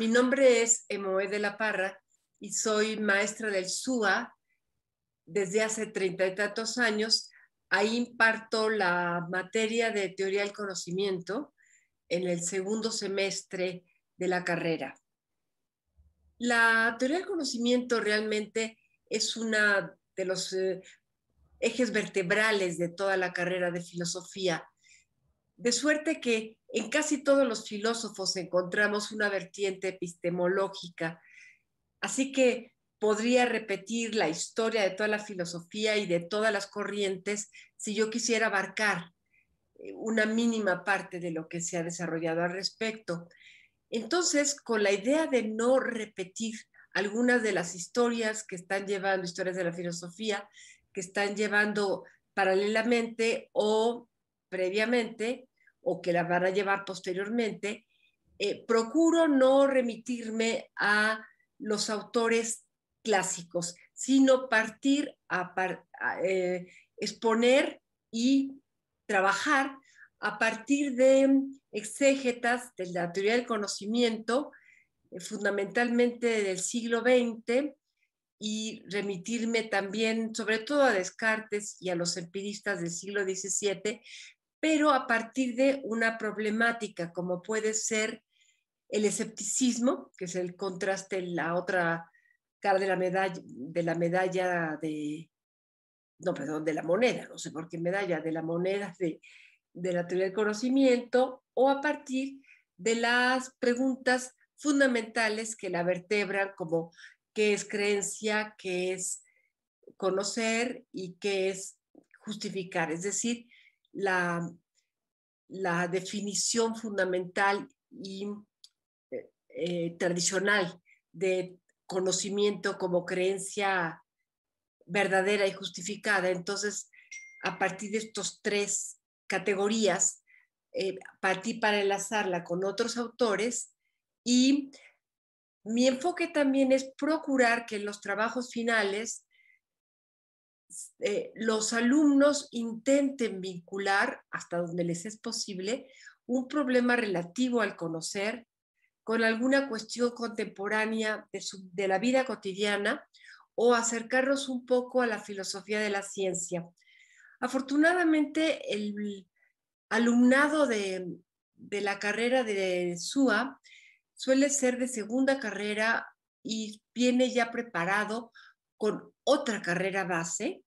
Mi nombre es Emoe de la Parra y soy maestra del SUA desde hace treinta y tantos años. Ahí imparto la materia de teoría del conocimiento en el segundo semestre de la carrera. La teoría del conocimiento realmente es una de los eh, ejes vertebrales de toda la carrera de filosofía, de suerte que en casi todos los filósofos encontramos una vertiente epistemológica, así que podría repetir la historia de toda la filosofía y de todas las corrientes si yo quisiera abarcar eh, una mínima parte de lo que se ha desarrollado al respecto. Entonces, con la idea de no repetir algunas de las historias que están llevando, historias de la filosofía, que están llevando paralelamente o previamente, o que la van a llevar posteriormente, eh, procuro no remitirme a los autores clásicos, sino partir a, eh, exponer y trabajar a partir de exégetas de la teoría del conocimiento, eh, fundamentalmente del siglo XX, y remitirme también, sobre todo a Descartes y a los empiristas del siglo XVII, pero a partir de una problemática como puede ser el escepticismo, que es el contraste, la otra cara de la medalla de, la de no, perdón, de la moneda, no sé por qué medalla, de la moneda de, de la teoría del conocimiento, o a partir de las preguntas fundamentales que la vertebran, como qué es creencia, qué es conocer y qué es justificar. Es decir, la, definición fundamental y eh, eh, tradicional de conocimiento como creencia verdadera y justificada. Entonces, a partir de estas tres categorías, eh, partí para enlazarla con otros autores y mi enfoque también es procurar que los trabajos finales eh, los alumnos intenten vincular, hasta donde les es posible, un problema relativo al conocer con alguna cuestión contemporánea de, la vida cotidiana o acercarnos un poco a la filosofía de la ciencia. Afortunadamente, el alumnado de la carrera de SUA suele ser de segunda carrera y viene ya preparado con otra carrera base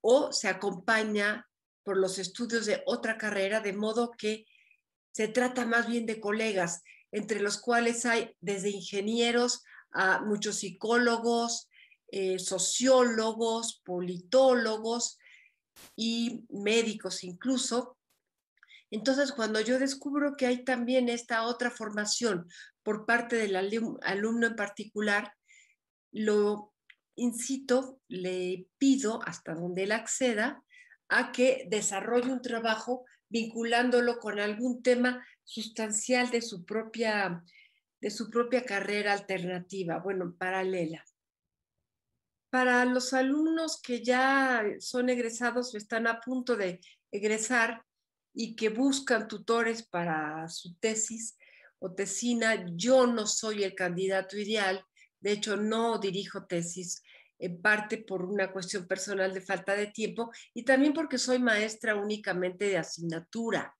o se acompaña por los estudios de otra carrera, de modo que se trata más bien de colegas, entre los cuales hay desde ingenieros a muchos psicólogos, eh, sociólogos, politólogos y médicos incluso. Entonces, cuando yo descubro que hay también esta otra formación por parte del alumno en particular, lo incito, le pido hasta donde él acceda a que desarrolle un trabajo vinculándolo con algún tema sustancial de su propia, de su propia carrera alternativa, bueno, paralela. Para los alumnos que ya son egresados o están a punto de egresar y que buscan tutores para su tesis o tesina, yo no soy el candidato ideal de hecho, no dirijo tesis, en eh, parte por una cuestión personal de falta de tiempo y también porque soy maestra únicamente de asignatura.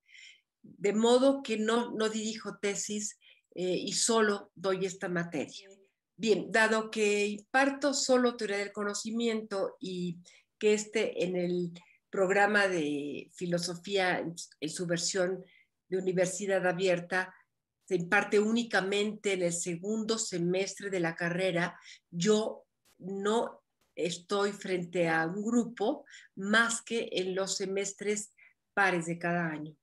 De modo que no, dirijo tesis eh, y solo doy esta materia. Bien, dado que imparto solo teoría del conocimiento y que esté en el programa de filosofía, en su versión de universidad abierta, se imparte únicamente en el segundo semestre de la carrera, yo no estoy frente a un grupo más que en los semestres pares de cada año.